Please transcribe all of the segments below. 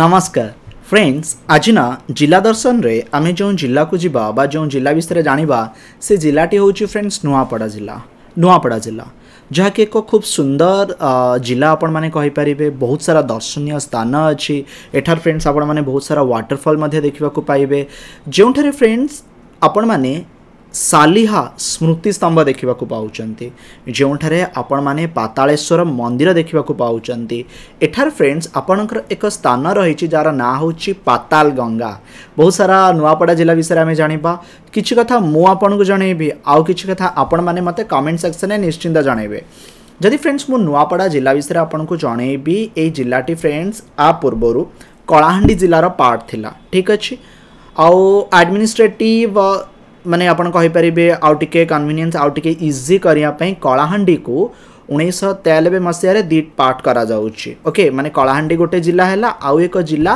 ନମସ୍କାର ଫ୍ରେଣ୍ଡସ୍ ଆଜି ନା ଜିଲ୍ଲା ଦର୍ଶନରେ ଆମେ ଯେଉଁ ଜିଲ୍ଲାକୁ ଯିବା ବା ଯେଉଁ ଜିଲ୍ଲା ବିଷୟରେ ଜାଣିବା ସେ ଜିଲ୍ଲାଟି ହେଉଛି ଫ୍ରେଣ୍ଡସ୍ ନୂଆପଡ଼ା ଜିଲ୍ଲା ନୂଆପଡ଼ା ଜିଲ୍ଲା ଯାହାକି ଏକ ଖୁବ୍ ସୁନ୍ଦର ଜିଲ୍ଲା ଆପଣମାନେ କହିପାରିବେ ବହୁତ ସାରା ଦର୍ଶନୀୟ ସ୍ଥାନ ଅଛି ଏଠାରେ ଫ୍ରେଣ୍ଡସ୍ ଆପଣମାନେ ବହୁତ ସାରା ୱାଟରଫଲ୍ ମଧ୍ୟ ଦେଖିବାକୁ ପାଇବେ ଯେଉଁଠାରେ ଫ୍ରେଣ୍ଡସ୍ ଆପଣମାନେ ସାଲିହା ସ୍ମୃତି ସ୍ତମ୍ଭ ଦେଖିବାକୁ ପାଉଛନ୍ତି ଯେଉଁଠାରେ ଆପଣମାନେ ପାତାଳେଶ୍ୱର ମନ୍ଦିର ଦେଖିବାକୁ ପାଉଛନ୍ତି ଏଠାରେ ଫ୍ରେଣ୍ଡସ୍ ଆପଣଙ୍କର ଏକ ସ୍ଥାନ ରହିଛି ଯାହାର ନାଁ ହେଉଛି ପାତାଲ ଗଙ୍ଗା ବହୁତ ସାରା ନୂଆପଡ଼ା ଜିଲ୍ଲା ବିଷୟରେ ଆମେ ଜାଣିବା କିଛି କଥା ମୁଁ ଆପଣଙ୍କୁ ଜଣେଇବି ଆଉ କିଛି କଥା ଆପଣମାନେ ମୋତେ କମେଣ୍ଟ ସେକ୍ସନରେ ନିଶ୍ଚିନ୍ତ ଜଣେଇବେ ଯଦି ଫ୍ରେଣ୍ଡସ୍ ମୁଁ ନୂଆପଡ଼ା ଜିଲ୍ଲା ବିଷୟରେ ଆପଣଙ୍କୁ ଜଣେଇବି ଏଇ ଜିଲ୍ଲାଟି ଫ୍ରେଣ୍ଡସ୍ ଆ ପୂର୍ବରୁ କଳାହାଣ୍ଡି ଜିଲ୍ଲାର ପାର୍ଟ ଥିଲା ଠିକ୍ ଅଛି ଆଉ ଆଡ଼ମିନିଷ୍ଟ୍ରେଟିଭ୍ ମାନେ ଆପଣ କହିପାରିବେ ଆଉ ଟିକେ କନଭିନିଏନ୍ସ ଆଉ ଟିକେ ଇଜି କରିବା ପାଇଁ କଳାହାଣ୍ଡିକୁ ଉଣେଇଶହ ତେୟାନବେ ମସିହାରେ ଦି ପାର୍ଟ କରାଯାଉଛି ଓକେ ମାନେ କଳାହାଣ୍ଡି ଗୋଟେ ଜିଲ୍ଲା ହେଲା ଆଉ ଏକ ଜିଲ୍ଲା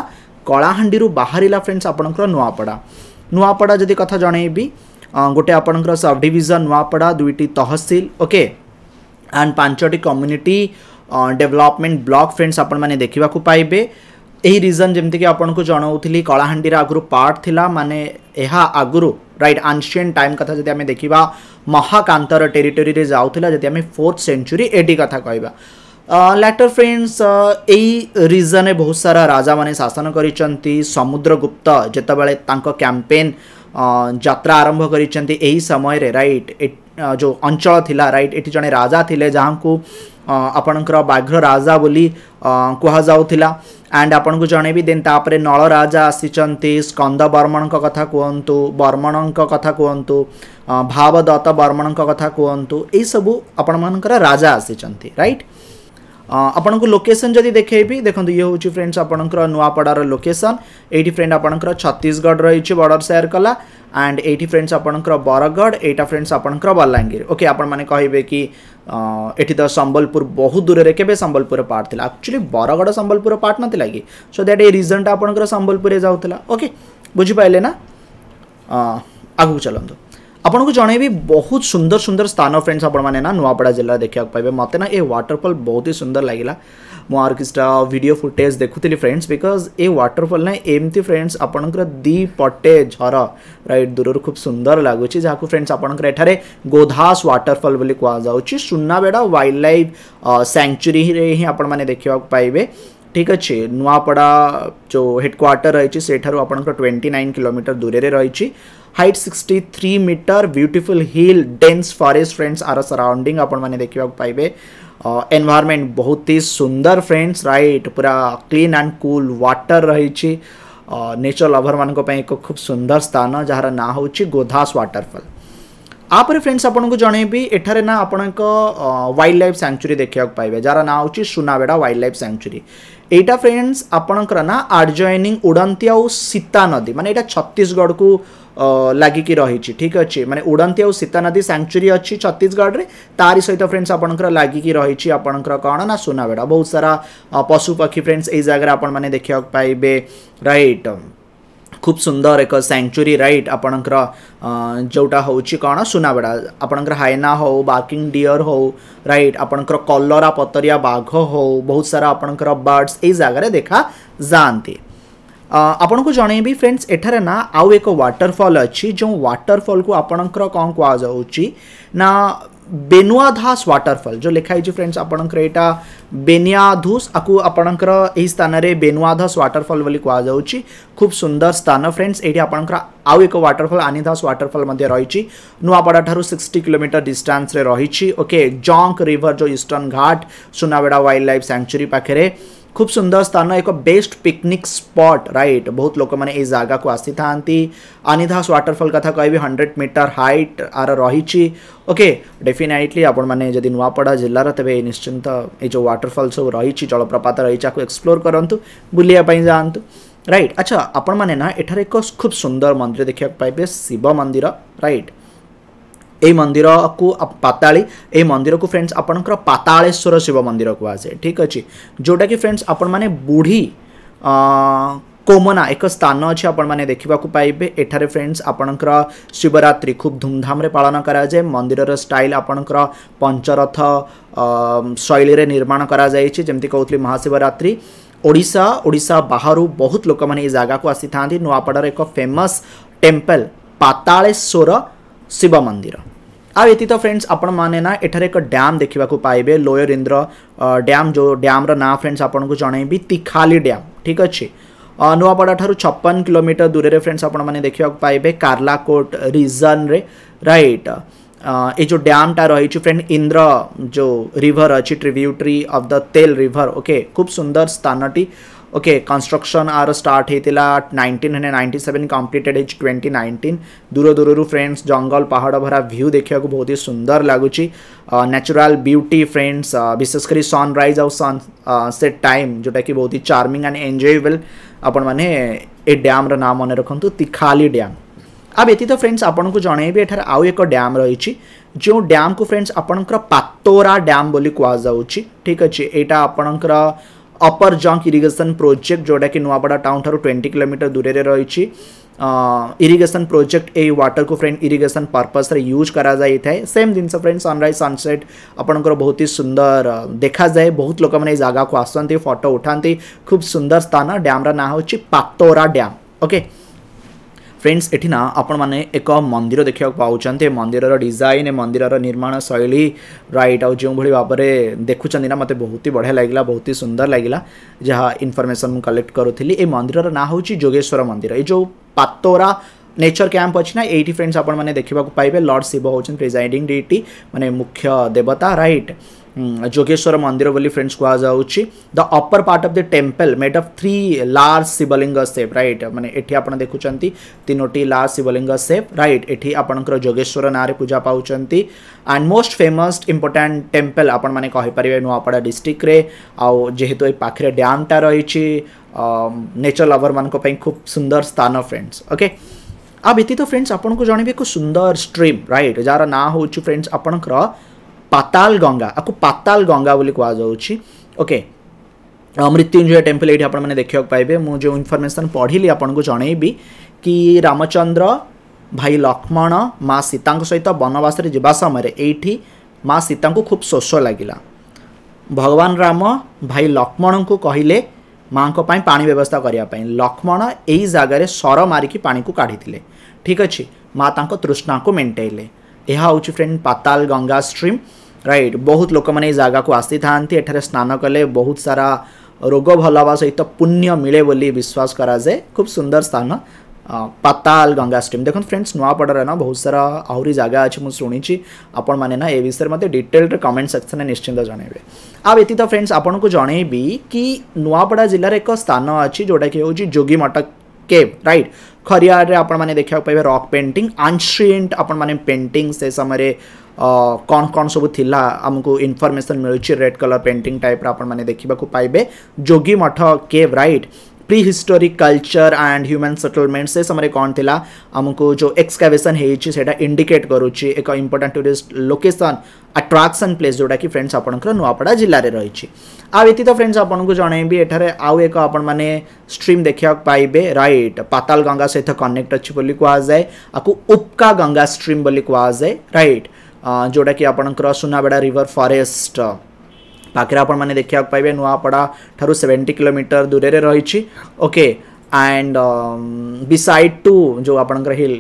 କଳାହାଣ୍ଡିରୁ ବାହାରିଲା ଫ୍ରେଣ୍ଡସ୍ ଆପଣଙ୍କର ନୂଆପଡ଼ା ନୂଆପଡ଼ା ଯଦି କଥା ଜଣେଇବି ଗୋଟେ ଆପଣଙ୍କର ସବ୍ ଡିଭିଜନ୍ ନୂଆପଡ଼ା ଦୁଇଟି ତହସିଲ ଓକେ ଆଣ୍ଡ ପାଞ୍ଚଟି କମ୍ୟୁନିଟି ଡେଭଲପମେଣ୍ଟ ବ୍ଲକ୍ ଫ୍ରେଣ୍ଡସ୍ ଆପଣମାନେ ଦେଖିବାକୁ ପାଇବେ ଏହି ରିଜନ୍ ଯେମିତିକି ଆପଣଙ୍କୁ ଜଣାଉଥିଲି କଳାହାଣ୍ଡିର ଆଗରୁ ପାର୍ଟ ଥିଲା ମାନେ ଏହା ଆଗରୁ ରାଇଟ୍ ଆନ୍ସିଏଣ୍ଟ ଟାଇମ୍ କଥା ଯଦି ଆମେ ଦେଖିବା ମହାକାନ୍ତର ଟେରିଟୋରିରେ ଯାଉଥିଲା ଯଦି ଆମେ ଫୋର୍ଥ ସେଞ୍ଚୁରୀ ଏଠି କଥା କହିବା ଲାଟର ଫ୍ରେଣ୍ଡସ୍ ଏଇ ରିଜନ୍ରେ ବହୁତ ସାରା ରାଜାମାନେ ଶାସନ କରିଛନ୍ତି ସମୁଦ୍ରଗୁପ୍ତ ଯେତେବେଳେ ତାଙ୍କ କ୍ୟାମ୍ପେନ୍ ଯାତ୍ରା ଆରମ୍ଭ କରିଛନ୍ତି ଏହି ସମୟରେ ରାଇଟ୍ ଯେଉଁ ଅଞ୍ଚଳ ଥିଲା ରାଇଟ୍ ଏଠି ଜଣେ ରାଜା ଥିଲେ ଯାହାଙ୍କୁ ଆପଣଙ୍କର ବାଘ୍ର ରାଜା ବୋଲି କୁହାଯାଉଥିଲା ଆଣ୍ଡ ଆପଣଙ୍କୁ ଜଣେଇବି ଦେନ୍ ତାପରେ ନଳରାଜା ଆସିଛନ୍ତି ସ୍କନ୍ଦ ବର୍ମଣଙ୍କ କଥା କୁହନ୍ତୁ ବର୍ମଣଙ୍କ କଥା କୁହନ୍ତୁ ଭାବଦତ୍ତ ବର୍ମଣଙ୍କ କଥା କୁହନ୍ତୁ ଏଇସବୁ ଆପଣମାନଙ୍କର ରାଜା ଆସିଛନ୍ତି ରାଇଟ୍ ଆପଣଙ୍କୁ ଲୋକେସନ୍ ଯଦି ଦେଖେଇବି ଦେଖନ୍ତୁ ଇଏ ହେଉଛି ଫ୍ରେଣ୍ଡସ୍ ଆପଣଙ୍କର ନୂଆପଡ଼ାର ଲୋକେସନ୍ ଏଇଠି ଫ୍ରେଣ୍ଡ ଆପଣଙ୍କର ଛତିଶଗଡ଼ ରହିଛି ବର୍ଡ଼ର ସେୟାର କଲା ଆଣ୍ଡ ଏଇଠି ଫ୍ରେଣ୍ଡସ୍ ଆପଣଙ୍କର ବରଗଡ଼ ଏଇଟା ଫ୍ରେଣ୍ଡସ୍ ଆପଣଙ୍କର ବଲାଙ୍ଗୀର ଓକେ ଆପଣମାନେ କହିବେ କି ଏଠି ତ ସମ୍ବଲପୁର ବହୁତ ଦୂରରେ କେବେ ସମ୍ବଲପୁର ପାର୍ଟ ଥିଲା ଆକ୍ଚୁଆଲି ବରଗଡ଼ ସମ୍ବଲପୁର ପାର୍ଟ ନଥିଲା କି ସୋ ଦ୍ୟାଟ୍ ଏଇ ରିଜନ୍ଟା ଆପଣଙ୍କର ସମ୍ବଲପୁରରେ ଯାଉଥିଲା ଓକେ ବୁଝିପାରିଲେ ନା ଆଗକୁ ଚାଲନ୍ତୁ ଆପଣଙ୍କୁ ଜଣେଇବି ବହୁତ ସୁନ୍ଦର ସୁନ୍ଦର ସ୍ଥାନ ଫ୍ରେଣ୍ଡସ୍ ଆପଣମାନେ ନା ନୂଆପଡ଼ା ଜିଲ୍ଲାରେ ଦେଖିବାକୁ ପାଇବେ ମୋତେ ନା ଏ ୱାଟରଫଲ୍ ବହୁତ ହି ସୁନ୍ଦର ଲାଗିଲା ମୁଁ ଆର୍ କିଛିଟା ଭିଡ଼ିଓ ଫୁଟେଜ୍ ଦେଖୁଥିଲି ଫ୍ରେଣ୍ଡସ୍ ବିକଜ୍ ଏ ୱାଟରଫଲ୍ ନା ଏମିତି ଫ୍ରେଣ୍ଡସ୍ ଆପଣଙ୍କର ଦୁଇ ପଟେ ଝର ରାଇଟ୍ ଦୂରରୁ ଖୁବ୍ ସୁନ୍ଦର ଲାଗୁଛି ଯାହାକୁ ଫ୍ରେଣ୍ଡସ୍ ଆପଣଙ୍କର ଏଠାରେ ଗୋଧାସ ୱାଟରଫଲ୍ ବୋଲି କୁହାଯାଉଛି ସୁନାବେଡ଼ା ୱାଇଲ୍ଡ ଲାଇଫ୍ ସ୍ୟାଙ୍କ୍ଚୁରୀରେ ହିଁ ଆପଣମାନେ ଦେଖିବାକୁ ପାଇବେ ଠିକ୍ ଅଛି ନୂଆପଡ଼ା ଯେଉଁ ହେଡ଼କ୍ୱାର୍ଟର ରହିଛି ସେଠାରୁ ଆପଣଙ୍କର ଟ୍ୱେଣ୍ଟି ନାଇନ୍ କିଲୋମିଟର ଦୂରରେ ରହିଛି height 63 metre beautiful hill dense forest friends आर सराउंडिंग आपण मैंने देखा पाइबे एनवायरमेंट बहुत ही सुंदर फ्रेंड्स राइट पूरा क्लीन एंड कूल वाटर रही नेचर लभर मान एक खूब सुंदर स्थान जार नाँ हूँ गोधास वाटरफल आपर फ्रेंड्स आपको जनइबी एठार ना आपण वाइल्ड लाइफ सांचुरी देखा पाइबे जार ना हूँ सुनावेड़ा वाइल्ड लाइफ सांचुरी यहाँ फ्रेंड्स आपणकर ना आर्जयनिंग उड़ंती आ सीता नदी मानने यहाँ छत्तीशगढ़ को लगिकी रही ठीक अच्छे मैंने उड़ती आ सीता नदी सैंक्चुरी अच्छी छत्तीसगढ़ तारी सहित फ्रेंड्स आपणकर लगिकी रही आपणकर कौन ना सुनावेड़ा बहुत सारा पशुपक्षी फ्रेंड्स यही जगह आपण देखा पाइबे रईट खूब सुंदर एक सैंक्चुरी राइट ଆପଣଙ୍କର ଯେଉଁଟା ହେଉଛି କ'ଣ ସୁନାବେଡ଼ା ଆପଣଙ୍କର ହାଇନା ହେଉ ବାର୍କିଂ ଡିଅର୍ ହେଉ ରାଇଟ୍ ଆପଣଙ୍କର କଲରା ପତରିଆ ବାଘ ହେଉ ବହୁତ ସାରା ଆପଣଙ୍କର ବାର୍ଡ଼ସ୍ ଏଇ ଜାଗାରେ ଦେଖାଯାଆନ୍ତି ଆପଣଙ୍କୁ ଜଣେଇବି ଫ୍ରେଣ୍ଡସ୍ ଏଠାରେ ନା ଆଉ ଏକ ୱାଟରଫଲ୍ ଅଛି ଯେଉଁ ୱାଟରଫଲ୍କୁ ଆପଣଙ୍କର କ'ଣ କୁହାଯାଉଛି ନା ବେନୁଆଧାସ ୱାଟରଫଲ୍ ଯେଉଁ ଲେଖା ହେଇଛି ଫ୍ରେଣ୍ଡସ୍ ଆପଣଙ୍କର ଏଇଟା ବେନିଆଧୁସ ଆକୁ ଆପଣଙ୍କର ଏହି ସ୍ଥାନରେ ବେନୁଆଧାସ ୱାଟରଫଲ୍ ବୋଲି କୁହାଯାଉଛି ଖୁବ୍ ସୁନ୍ଦର ସ୍ଥାନ ଫ୍ରେଣ୍ଡସ୍ ଏଇଠି ଆପଣଙ୍କର ଆଉ ଏକ ୱାଟରଫଲ୍ ଆନିଧାସ ୱାଟରଫଲ୍ ମଧ୍ୟ ରହିଛି ନୂଆପଡ଼ାଠାରୁ ସିକ୍ସଟି କିଲୋମିଟର ଡିଷ୍ଟାନ୍ସରେ ରହିଛି ଓକେ ଜଙ୍କ ରିଭର ଯେଉଁ eastern Ghat Sunabeda wild life ସାଙ୍କ୍ଚୁରୀ ପାଖରେ खूब सुंदर स्थान एक बेस्ट पिकनिक स्पॉट राइट बहुत लोग मैंने ये जगह को आसी था आनिधास वाटरफल कथा कह हंड्रेड मीटर हाइट आर रही ओके डेफिनेटली आपण मैंने नुआपड़ा जिलार तेज निश्चिंत ये जो वाटरफल सब रही जलप्रपात रही एक्सप्लोर करूँ बुलाई जातु रईट अच्छा आपण मैंने एक खूब सुंदर मंदिर देखा पाइबे शिव मंदिर रईट এই ମନ୍ଦିରକୁ ପାତାଳି ଏହି ମନ୍ଦିରକୁ ଫ୍ରେଣ୍ଡସ୍ ଆପଣଙ୍କର ପାତାଳେଶ୍ୱର ଶିବ ମନ୍ଦିର କୁହାଯାଏ ଠିକ୍ ଅଛି ଯେଉଁଟାକି ଫ୍ରେଣ୍ଡସ୍ ଆପଣମାନେ ବୁଢ଼ୀ କୋମନା ଏକ ସ୍ଥାନ ଅଛି ଆପଣମାନେ ଦେଖିବାକୁ ପାଇବେ ଏଠାରେ ଫ୍ରେଣ୍ଡସ୍ ଆପଣଙ୍କର ଶିବରାତ୍ରି ଖୁବ୍ ଧୁମଧାମରେ ପାଳନ କରାଯାଏ ମନ୍ଦିରର ଷ୍ଟାଇଲ୍ ଆପଣଙ୍କର ପଞ୍ଚରଥ ଶୈଳୀରେ ନିର୍ମାଣ କରାଯାଇଛି ଯେମିତି କହୁଥିଲି ମହାଶିବରାତ୍ରି ଓଡ଼ିଶା ଓଡ଼ିଶା ବାହାରୁ ବହୁତ ଲୋକମାନେ ଏଇ ଜାଗାକୁ ଆସିଥାନ୍ତି ନୂଆପଡ଼ାର ଏକ ଫେମସ୍ ଟେମ୍ପଲ୍ ପାତାଳେଶ୍ୱର ଶିବ ମନ୍ଦିର ଆଉ ଏତିକି ତ ଫ୍ରେଣ୍ଡସ୍ ଆପଣମାନେ ନା ଏଠାରେ ଏକ ଡ୍ୟାମ୍ ଦେଖିବାକୁ ପାଇବେ ଲୋୟର ଇନ୍ଦ୍ର ଡ୍ୟାମ୍ ଯେଉଁ ଡ୍ୟାମ୍ର ନାଁ ଫ୍ରେଣ୍ଡସ୍ ଆପଣଙ୍କୁ ଜଣାଇବି ତିଖାଲି ଡ୍ୟାମ୍ ଠିକ୍ ଅଛି ନୂଆପଡ଼ାଠାରୁ ଛପନ କିଲୋମିଟର ଦୂରରେ ଫ୍ରେଣ୍ଡସ୍ ଆପଣମାନେ ଦେଖିବାକୁ ପାଇବେ କାର୍ଲାକୋଟ ରିଜନ୍ରେ ରାଇଟ୍ ଏ ଯେଉଁ ଡ୍ୟାମ୍ଟା ରହିଛି ଫ୍ରେଣ୍ଡ ଇନ୍ଦ୍ର ଯେଉଁ ରିଭର୍ ଅଛି ଟ୍ରିବ୍ୟୁଟ୍ରି ଅଫ୍ ଦ ତେଲ୍ ରିଭର୍ ଓକେ ଖୁବ୍ ସୁନ୍ଦର ସ୍ଥାନଟି ओके आर start construction aaru start seven completed completed twenty nineteen दूर दूर फ्रेंड्स जंगल पहाड़ भरा view देखा बहुत ही सुंदर लगुच नेचुरल ब्यूटी फ्रेंड्स विशेषकर करी सनराइज आउ सन सेट टाइम जोटा कि बहुत ही चार्मिंग एंड एंजॉयबल आपण मैंने ए डैम नाम मन रखंतु तिखाली डैम आ व्यतीत फ्रेंड्स आपण को जणेबी आउ एक ड्याम रही जो डैम को फ्रेंड्स आपण पातोरा डैम बोली कुआ ठीक अच्छे यहाँ आपणकर अपर जंक इरीगेसन प्रोजेक्ट जोटा कि नुआपड़ा टाउन ठार ट्वेंटी किलोमीटर दूर में रही इरीगेसन प्रोजेक्ट ए वाटर को फ्रेंड इरीगेसन पर्पस रे यूज करा जाय थाए सेम जिनस फ्रेंड सनरइज सनसेट आपणकर बहुत ही सुंदर देखा जाए बहुत लोग मैंने जगह को आसती फोटो उठाती खूब सुंदर स्थान डैम ना हो Patora dam okay okay? Friends एटी आपण मैंने एक मंदिर देखा पाँच मंदिर डिजाइन मंदिर निर्माण शैली रईट आउ जो भाई भाव में देखुं ना मत बहुत ही बढ़िया लगेगा बहुत ही सुंदर लगेगा जहाँ इनफर्मेसन मुझे कलेक्ट करूली ये मंदिर ना हूँ जोगेश्वर मंदिर ये जो पतोरा नेचर क्यांप अच्छी ना ये फ्रेंड्स आपण मैंने देखा पाइबे लर्ड शिव हो प्रिजाइडिंग डीटी मानने मुख्य देवता रईट जोगेश्वर मंदिर बोली फ्रेंड्स କୁହାଯାଉଛି the upper part of the temple made of three large Shivling shape right ମାନେ ଏଠି ଆପଣ ଦେଖୁଛନ୍ତି ତିନୋଟି ଲାର୍ଜ ଶିବଲିଙ୍ଗ ସେପ୍ ରାଇଟ୍ ଏଠି ଆପଣଙ୍କର ଯୋଗେଶ୍ୱର ନାଁରେ ପୂଜା ପାଉଛନ୍ତି and most famous important temple ଆପଣମାନେ କହିପାରିବେ ନୂଆପଡ଼ା ଡିଷ୍ଟ୍ରିକ୍ଟରେ ଆଉ ଯେହେତୁ ଏ ପାଖରେ ଡ୍ୟାମ୍ଟା ରହିଛି ନେଚର ଲଭରମାନଙ୍କ ପାଇଁ ଖୁବ୍ ସୁନ୍ଦର ସ୍ଥାନ ଫ୍ରେଣ୍ଡସ୍ ଓକେ आ व्यतीत फ्रेंड्स आपको जनइबि एक सुंदर स्ट्रीम रईट जार ना हूँ फ्रेंड्स आपणकर ପାତାଲ ଗଙ୍ଗା ଆକୁ ପାତାଲ ଗଙ୍ଗା ବୋଲି କୁହାଯାଉଛି ଓକେ ମୃତ୍ୟୁଞ୍ଜୟ ଟେମ୍ପଲ୍ ଏଇଠି ଆପଣମାନେ ଦେଖିବାକୁ ପାଇବେ ମୁଁ ଯେଉଁ ଇନଫର୍ମେସନ୍ ପଢ଼ିଲି ଆପଣଙ୍କୁ ଜଣେଇବି କି ରାମଚନ୍ଦ୍ର ଭାଇ ଲକ୍ଷ୍ମଣ ମା ସୀତାଙ୍କ ସହିତ ବନବାସରେ ଯିବା ସମୟରେ ଏଇଠି ମା ସୀତାଙ୍କୁ ଖୁବ୍ ଶୋଷ ଲାଗିଲା ଭଗବାନ ରାମ ଭାଇ ଲକ୍ଷ୍ମଣଙ୍କୁ କହିଲେ ମାଆଙ୍କ ପାଇଁ ପାଣି ବ୍ୟବସ୍ଥା କରିବା ପାଇଁ ଲକ୍ଷ୍ମଣ ଏଇ ଜାଗାରେ ସର ମାରିକି ପାଣିକୁ କାଢ଼ିଥିଲେ ଠିକ୍ ଅଛି ମା ତାଙ୍କ ତୃଷ୍ଣାକୁ ମେଣ୍ଟେଇଲେ ଏହା ହେଉଛି friend Patal Ganga stream right ବହୁତ ଲୋକମାନେ ଏହି ଜାଗାକୁ ଆସିଥାନ୍ତି ଏଠାରେ ସ୍ନାନ କଲେ ବହୁତ ସାରା ରୋଗ ଭଲ ହେବା ସହିତ ପୁଣ୍ୟ ମିଳେ ବୋଲି ବିଶ୍ୱାସ କରାଯାଏ ଖୁବ୍ ସୁନ୍ଦର ସ୍ଥାନ ପାତାଲ ଗଙ୍ଗା ଷ୍ଟ୍ରିମ୍ ଦେଖନ୍ତୁ ଫ୍ରେଣ୍ଡସ୍ ନୂଆପଡ଼ାରେ ନା ବହୁତ ସାରା ଆହୁରି ଜାଗା ଅଛି ମୁଁ ଶୁଣିଛି ଆପଣମାନେ ନା ଏ ବିଷୟରେ ମୋତେ ଡିଟେଲ୍ରେ କମେଣ୍ଟ ସେକ୍ସନ୍ରେ ନିଶ୍ଚିନ୍ତ ଜଣାଇବେ ଆଉ ଏତିକି ତ ଫ୍ରେଣ୍ଡସ୍ ଆପଣଙ୍କୁ ଜଣାଇବି କି ନୂଆପଡ଼ା ଜିଲ୍ଲାରେ ଏକ ସ୍ଥାନ ଅଛି ଯେଉଁଟାକି ହେଉଛି ଯୋଗୀମଠ cave right ખરિયારે આપણને દેખ્યા પાઇબે ରକ୍ ପେଣ୍ଟିଂ ଆନ୍ସିଏଣ୍ଟ ଆପଣମାନେ ପେଣ୍ଟିଂ ସେ ସମୟରେ କ'ଣ କ'ଣ ସବୁ ଥିଲା ଆମକୁ ଇନଫର୍ମେସନ୍ ମିଳୁଛି ରେଡ୍ କଲର୍ ପେଣ୍ଟିଂ ଟାଇପ୍ର ଆପଣମାନେ ଦେଖିବାକୁ ପାଇବେ Yogi Math cave right prehistoric culture and human settlement से समरे कौन थिला आमको जो एक्सकावेसन होईଛି ସେଟା ଇଣ୍ଡିକେଟ୍ କରୁଛି ଏକ important tourist location attraction place ଯେଉଁଟାକି ଫ୍ରେଣ୍ଡସ୍ ଆପଣଙ୍କର ନୂଆପଡ଼ା ଜିଲ୍ଲାରେ ରହିଛି ଆଉ ଏତିତ ଫ୍ରେଣ୍ଡସ୍ ଆପଣଙ୍କୁ ଜଣାଇବି ଏଠାରେ ଆଉ ଏକ ଆପଣମାନେ ଷ୍ଟ୍ରିମ୍ ଦେଖିବାକୁ ପାଇବେ ରାଇଟ୍ ପାତାଲ ଗଙ୍ଗା ସହିତ କନେକ୍ଟ ଅଛି ବୋଲି କୁହାଯାଏ ଆକୁ ଉପକା ଗଙ୍ଗା ଷ୍ଟ୍ରିମ୍ ବୋଲି କୁହାଯାଏ ରାଇଟ୍ ଯେଉଁଟାକି ଆପଣଙ୍କର ସୁନାବେଡ଼ା ରିଭର୍ ଫରେଷ୍ଟ ପାଖରେ ଆପଣମାନେ ଦେଖିବାକୁ ପାଇବେ ନୂଆପଡ଼ା ଠାରୁ ସେଭେଣ୍ଟି କିଲୋମିଟର ଦୂରରେ ରହିଛି ଓକେ ଆଣ୍ଡ ବିସାଇଡ୍ ଟୁ ଯେଉଁ ଆପଣଙ୍କର ହିଲ୍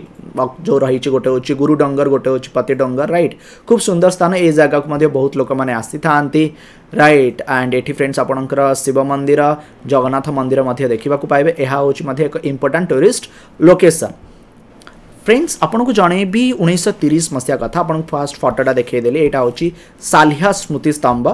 ଯେଉଁ ରହିଛି ଗୋଟେ ହେଉଛି ଗୁରୁ ଡଙ୍ଗର ଗୋଟେ ହେଉଛି ପତି ଡଙ୍ଗର ରାଇଟ୍ ଖୁବ୍ ସୁନ୍ଦର ସ୍ଥାନ ଏଇ ଜାଗାକୁ ମଧ୍ୟ ବହୁତ ଲୋକମାନେ ଆସିଥାନ୍ତି ରାଇଟ୍ ଆଣ୍ଡ ଏଠି ଫ୍ରେଣ୍ଡସ୍ ଆପଣଙ୍କର ଶିବ ମନ୍ଦିର ଜଗନ୍ନାଥ ମନ୍ଦିର ମଧ୍ୟ ଦେଖିବାକୁ ପାଇବେ ଏହା ହେଉଛି ମଧ୍ୟ ଏକ ଇମ୍ପୋର୍ଟାଣ୍ଟ ଟୁରିଷ୍ଟ ଲୋକେସନ୍ ଫ୍ରେଣ୍ଡସ୍ ଆପଣଙ୍କୁ ଜଣେଇବି ଉଣେଇଶହ ତିରିଶ ମସିହା କଥା ଆପଣଙ୍କୁ ଫାର୍ଷ୍ଟ ଫଟୋଟା ଦେଖାଇଦେଲି ଏଇଟା ହେଉଛି ସାଲିହା ସ୍ମୃତି ସ୍ତମ୍ଭ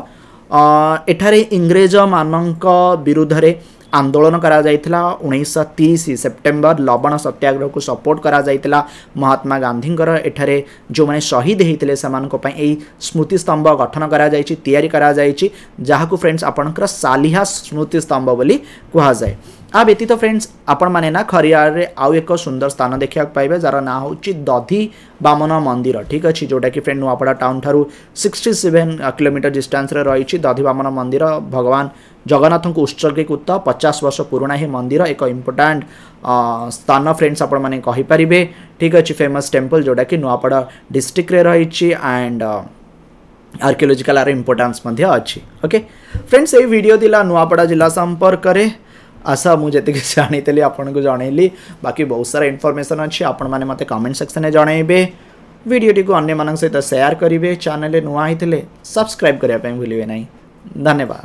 ଏଠାରେ ଇଂରେଜମାନଙ୍କ ବିରୁଦ୍ଧରେ ଆନ୍ଦୋଳନ କରାଯାଇଥିଲା ଉଣେଇଶହ ତିରିଶ ସେପ୍ଟେମ୍ବର ଲବଣ ସତ୍ୟାଗ୍ରହକୁ ସପୋର୍ଟ କରାଯାଇଥିଲା ମହାତ୍ମା ଗାନ୍ଧୀଙ୍କର ଏଠାରେ ଯେଉଁମାନେ ଶହୀଦ ହୋଇଥିଲେ ସେମାନଙ୍କ ପାଇଁ ଏହି ସ୍ମୃତିସ୍ତମ୍ଭ ଗଠନ କରାଯାଇଛି ତିଆରି କରାଯାଇଛି ଯାହାକୁ ଫ୍ରେଣ୍ଡସ୍ ଆପଣଙ୍କର ସାଲିହା ସ୍ମୃତିସ୍ତମ୍ଭ ବୋଲି କୁହାଯାଏ આ ବ୍ୟତୀତ ଫ୍ରେଣ୍ଡସ୍ ଆପଣମାନେ ନା ଖରିଆରରେ ଆଉ ଏକ ସୁନ୍ଦର ସ୍ଥାନ ଦେଖିବାକୁ ପାଇବେ ଯାହାର ନାଁ ହେଉଛି ଦଧି ବାମନ ମନ୍ଦିର ଠିକ୍ ଅଛି ଯେଉଁଟାକି ଫ୍ରେଣ୍ଡ ନୂଆପଡ଼ା ଟାଉନ୍ ଠାରୁ ସିକ୍ସଟି ସେଭେନ୍ କିଲୋମିଟର ଡିଷ୍ଟାନ୍ସରେ ରହିଛି ଦଧି ବାମନ ମନ୍ଦିର ଭଗବାନ ଜଗନ୍ନାଥଙ୍କୁ ଉତ୍ସର୍ଗୀକୃତ ପଚାଶ ବର୍ଷ ପୁରୁଣା ଏହି ମନ୍ଦିର ଏକ ଇମ୍ପୋର୍ଟାଣ୍ଟ ସ୍ଥାନ ଫ୍ରେଣ୍ଡସ୍ ଆପଣମାନେ କହିପାରିବେ ଠିକ୍ ଅଛି ଫେମସ୍ ଟେମ୍ପଲ୍ ଯେଉଁଟାକି ନୂଆପଡ଼ା ଡିଷ୍ଟ୍ରିକ୍ଟରେ ରହିଛି ଆଣ୍ଡ ଆର୍କିଓଲୋଜିକାଲ୍ ଆର ଇମ୍ପୋର୍ଟାନ୍ସ ମଧ୍ୟ ଅଛି ଓକେ ଫ୍ରେଣ୍ଡସ୍ ଏହି ଭିଡ଼ିଓ ଥିଲା ନୂଆପଡ଼ା ଜିଲ୍ଲା ସମ୍ପର୍କରେ आशा मुझे जी जाणी आपको जनइली बाकी बहुत सारा इनफर्मेसन अच्छी आपण मैंने मत कमेंट सेक्शन में जनइबे भिडटी को अगर सहित सेयार करेंगे चेल नुआ होते सब्सक्राइब करने भूलें ना धन्यवाद